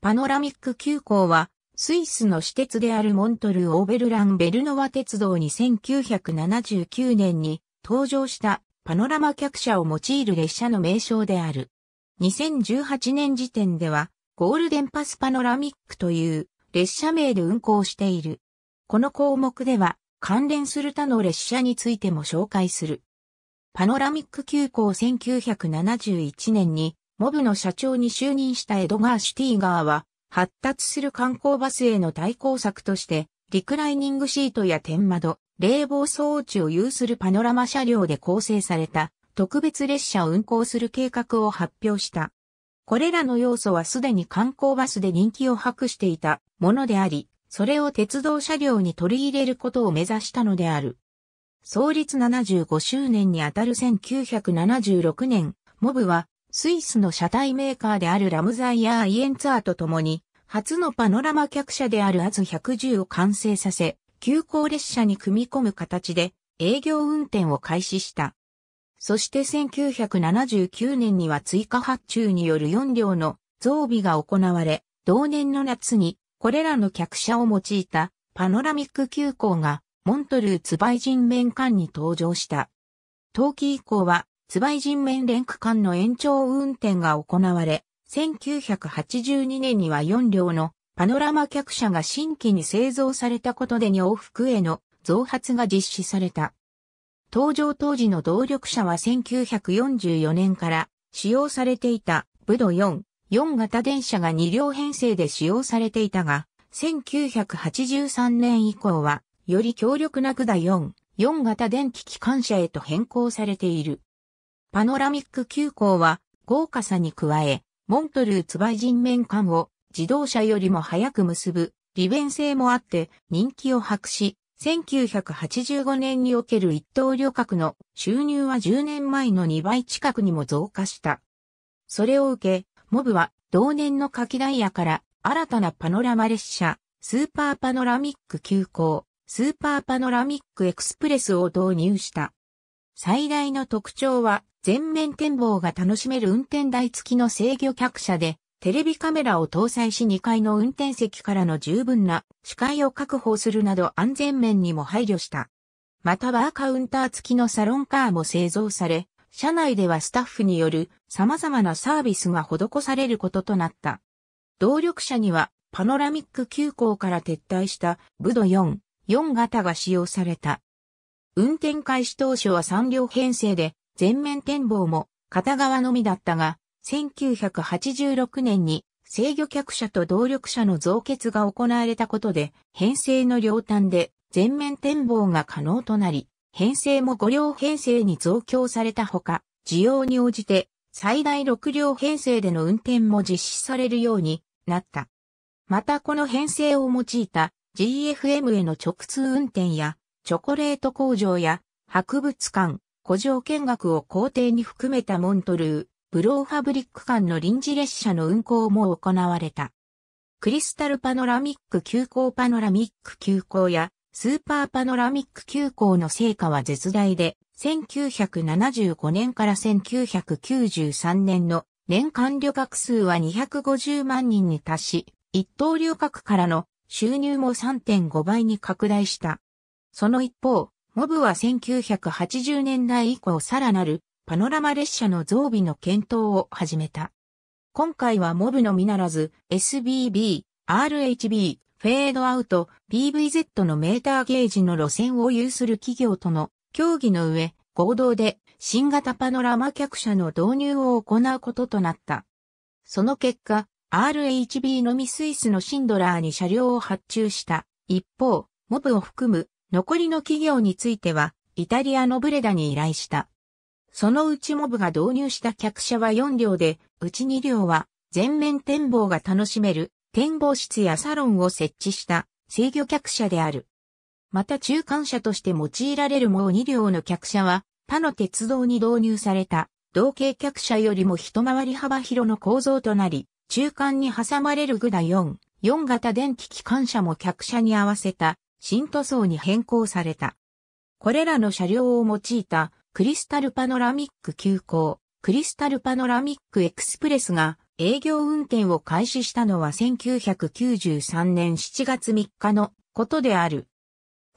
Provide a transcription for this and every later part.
パノラミック急行は、スイスの私鉄であるモントル・オーベルラン・ベルノワ鉄道に1979年に登場したパノラマ客車を用いる列車の名称である。2018年時点では、ゴールデンパスパノラミックという列車名で運行している。この項目では、関連する他の列車についても紹介する。パノラミック急行1971年にモブの社長に就任したエドガー・シュティーガーは、発達する観光バスへの対抗策として、リクライニングシートや天窓、冷房装置を有するパノラマ車両で構成された特別列車を運行する計画を発表した。これらの要素はすでに観光バスで人気を博していたものであり、それを鉄道車両に取り入れることを目指したのである。創立75周年にあたる1976年、モブはスイスの車体メーカーであるラムザイヤーイエンツァーと共に、初のパノラマ客車であるアズ110を完成させ、急行列車に組み込む形で営業運転を開始した。そして1979年には追加発注による4両の増備が行われ、同年の夏にこれらの客車を用いたパノラミック急行がモントルーツバイ人面館に登場した。冬季以降は津売人面連区間の延長運転が行われ、1982年には4両のパノラマ客車が新規に製造されたことで往服への増発が実施された。登場当時の動力車は1944年から使用されていたブド4、4型電車が2両編成で使用されていたが、1983年以降はより強力なクダ4、4型電気機関車へと変更されている。パノラミック急行は豪華さに加え、モントルーツバイ人面間を自動車よりも早く結ぶ利便性もあって人気を博し、1985年における一等旅客の収入は10年前の2倍近くにも増加した。それを受け、モブは同年の夏季ダイヤから新たなパノラマ列車、スーパーパノラミック急行、スーパーパノラミックエクスプレスを導入した。最大の特徴は全面展望が楽しめる運転台付きの制御客車で、テレビカメラを搭載し2階の運転席からの十分な視界を確保するなど安全面にも配慮した。またバーカウンター付きのサロンカーも製造され、車内ではスタッフによる様々なサービスが施されることとなった。動力車にはパノラミック急行から撤退したブド4、4型が使用された。運転開始当初は3両編成で全面展望も片側のみだったが、1986年に制御客車と動力車の増結が行われたことで、編成の両端で全面展望が可能となり、編成も5両編成に増強されたほか、需要に応じて最大6両編成での運転も実施されるようになった。またこの編成を用いた GFM への直通運転や、チョコレート工場や博物館、古城見学を校庭に含めたモントルー、ブローファブリック間の臨時列車の運行も行われた。クリスタルパノラミック急行パノラミック急行やスーパーパノラミック急行の成果は絶大で、1975年から1993年の年間旅客数は250万人に達し、一等旅客からの収入も3.5倍に拡大した。その一方、モブは1980年代以降さらなるパノラマ列車の増備の検討を始めた。今回はモブのみならず SBB、RHB、フェードアウト、PVZ のメーターゲージの路線を有する企業との協議の上、合同で新型パノラマ客車の導入を行うこととなった。その結果、RHB のみスイスのシンドラーに車両を発注した。一方、モブを含む残りの企業については、イタリアのブレダに依頼した。そのうちモブが導入した客車は4両で、うち2両は全面展望が楽しめる展望室やサロンを設置した制御客車である。また中間車として用いられるもう2両の客車は他の鉄道に導入された同型客車よりも一回り幅広の構造となり、中間に挟まれるグダ4、4型電気機関車も客車に合わせた新塗装に変更された。これらの車両を用いたクリスタルパノラミック急行、クリスタルパノラミックエクスプレスが営業運転を開始したのは1993年7月3日のことである。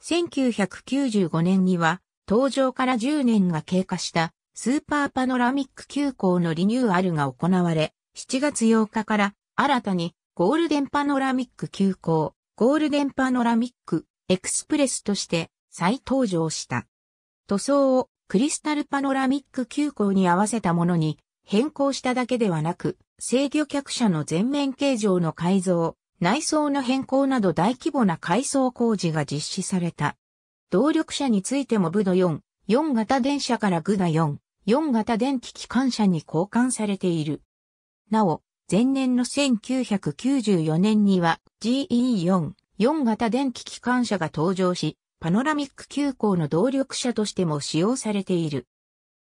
1995年には登場から10年が経過したスーパーパノラミック急行のリニューアルが行われ、7月8日から新たにゴールデンパノラミック急行、ゴールデンパノラミックエクスプレスとして再登場した。塗装をクリスタルパノラミック急行に合わせたものに変更しただけではなく、制御客車の全面形状の改造、内装の変更など大規模な改装工事が実施された。動力車についてもブド4、4型電車からグダ4、4型電気機関車に交換されている。なお、前年の1994年には GE4、4型電気機関車が登場し、パノラミック急行の動力車としても使用されている。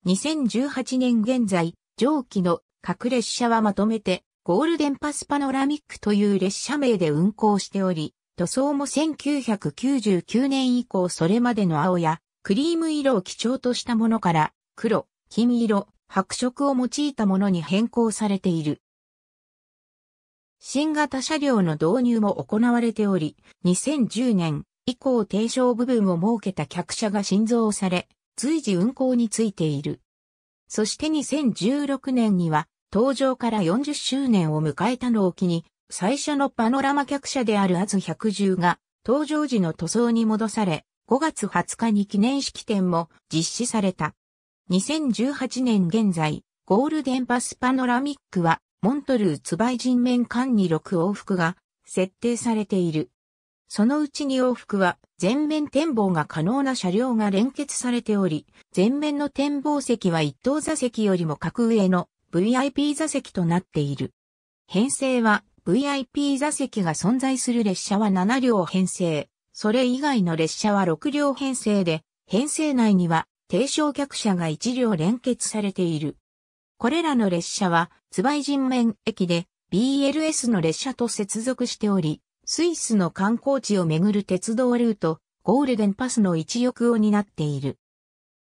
2018年現在、上記の各列車はまとめてゴールデンパスパノラミックという列車名で運行しており、塗装も1999年以降それまでの青やクリーム色を基調としたものから黒、金色、白色を用いたものに変更されている。新型車両の導入も行われており、2010年以降低床部分を設けた客車が新造され、随時運行についている。そして2016年には、登場から40周年を迎えたのを機に、最初のパノラマ客車であるアズ110が、登場時の塗装に戻され、5月20日に記念式典も実施された。2018年現在、ゴールデンパスパノラミックはモントルーツバイ人面間に6往復が設定されている。そのうち2往復は全面展望が可能な車両が連結されており、前面の展望席は一等座席よりも格上の VIP 座席となっている。編成は VIP 座席が存在する列車は7両編成、それ以外の列車は6両編成で、編成内には低焼客車が1両連結されている。これらの列車はバイ人面駅で BLS の列車と接続しており、スイスの観光地をめぐる鉄道ルート、ゴールデンパスの一翼を担っている。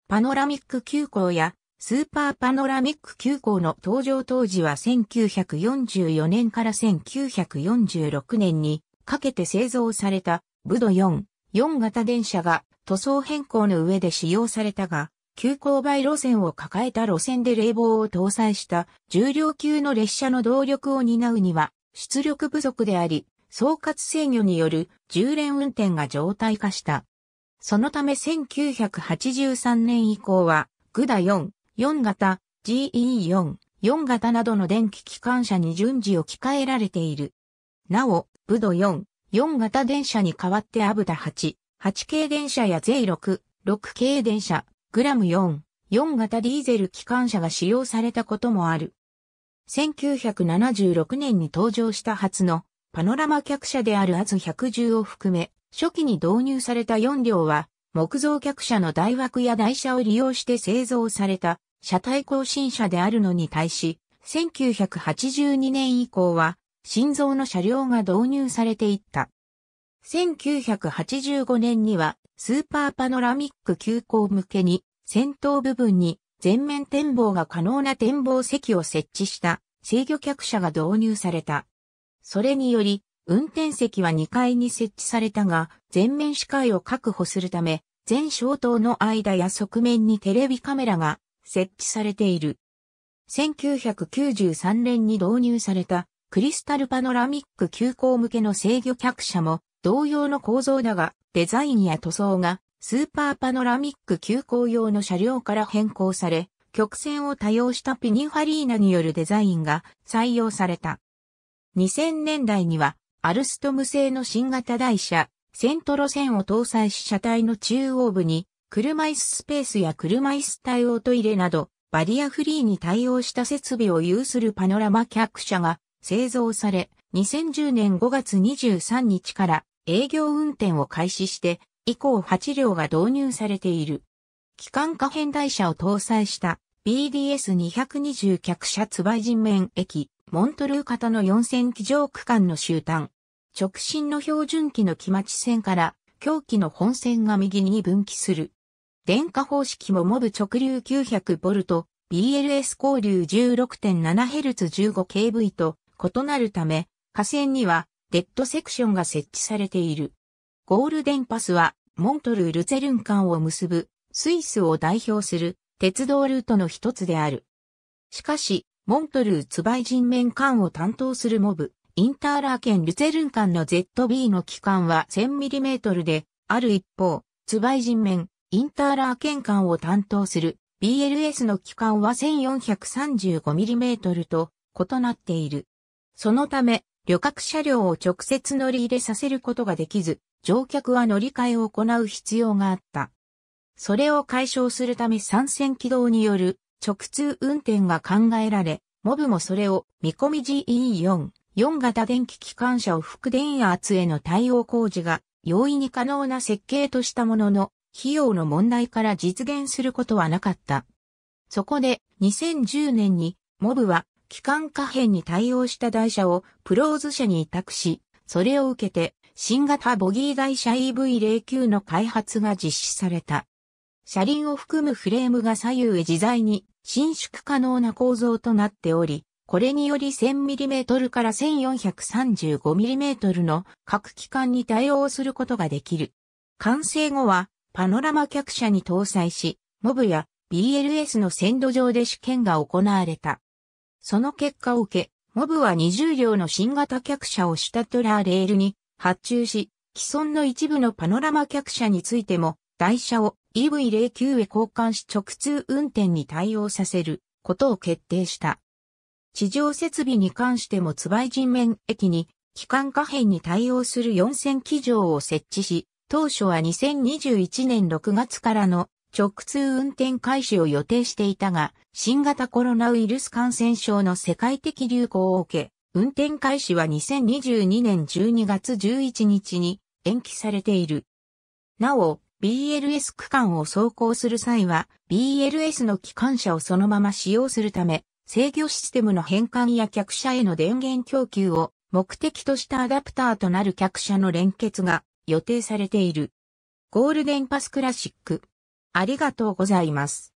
パノラミック急行やスーパーパノラミック急行の登場当時は1944年から1946年にかけて製造されたブド4、4型電車が塗装変更の上で使用されたが、急勾配路線を抱えた路線で冷房を搭載した重量級の列車の動力を担うには出力不足であり、総括制御による重連運転が常態化した。そのため1983年以降は、グダ4、4型、GE4、4型などの電気機関車に順次置き換えられている。なお、ブド4、4型電車に代わってアブダ8、8系電車やイ6 6系電車、グラム4、4型ディーゼル機関車が使用されたこともある。1976年に登場した初のパノラマ客車であるアズ110を含め、初期に導入された4両は、木造客車の大枠や台車を利用して製造された車体更新車であるのに対し、1982年以降は、心臓の車両が導入されていった。1985年にはスーパーパノラミック急行向けに先頭部分に全面展望が可能な展望席を設置した制御客車が導入された。それにより運転席は2階に設置されたが全面視界を確保するため全消灯の間や側面にテレビカメラが設置されている。1993年に導入されたクリスタルパノラミック急行向けの制御客車も同様の構造だが、デザインや塗装がスーパーパノラミック急行用の車両から変更され、曲線を多用したピニファリーナによるデザインが採用された。2000年代には、アルストム製の新型台車、セントロ線を搭載し車体の中央部に、車椅子スペースや車椅子対応トイレなど、バリアフリーに対応した設備を有するパノラマ客車が製造され、2010年5月23日から営業運転を開始して以降8両が導入されている。機関可変台車を搭載した BDS220 客車ツバイ人面駅、モントルー型の4000機上区間の終端。直進の標準機の木町線から狂気の本線が右に分岐する。電化方式もモブ直流 900V、BLS 交流 16.7Hz15kV と異なるため、架線にはレッドセクションが設置されている。ゴールデンパスは、モントルールゼルン間を結ぶ、スイスを代表する鉄道ルートの一つである。しかし、モントルーツバイ人面間を担当するモブ、インターラー県ルゼルン間の ZB の期間は 1000mm で、ある一方、ツバイ人面、インターラー県間を担当する BLS の期間は 1435mm と異なっている。そのため、旅客車両を直接乗り入れさせることができず、乗客は乗り換えを行う必要があった。それを解消するため三線軌道による直通運転が考えられ、モブもそれを見込み GE4、4型電気機関車を副電圧への対応工事が容易に可能な設計としたものの、費用の問題から実現することはなかった。そこで2010年にモブは機関可変に対応した台車をプローズ社に委託し、それを受けて新型ボギー台車 EV09 の開発が実施された。車輪を含むフレームが左右へ自在に伸縮可能な構造となっており、これにより 1000mm から 1435mm の各機関に対応することができる。完成後はパノラマ客車に搭載し、モブや BLS の線路上で試験が行われた。その結果を受け、モブは20両の新型客車をシュタトラーレールに発注し、既存の一部のパノラマ客車についても、台車を EV09 へ交換し直通運転に対応させることを決定した。地上設備に関してもツバイ人面駅に機関可変に対応する4000機場を設置し、当初は2021年6月からの直通運転開始を予定していたが、新型コロナウイルス感染症の世界的流行を受け、運転開始は2022年12月11日に延期されている。なお、BLS 区間を走行する際は、BLS の機関車をそのまま使用するため、制御システムの変換や客車への電源供給を目的としたアダプターとなる客車の連結が予定されている。ゴールデンパスクラシックありがとうございます。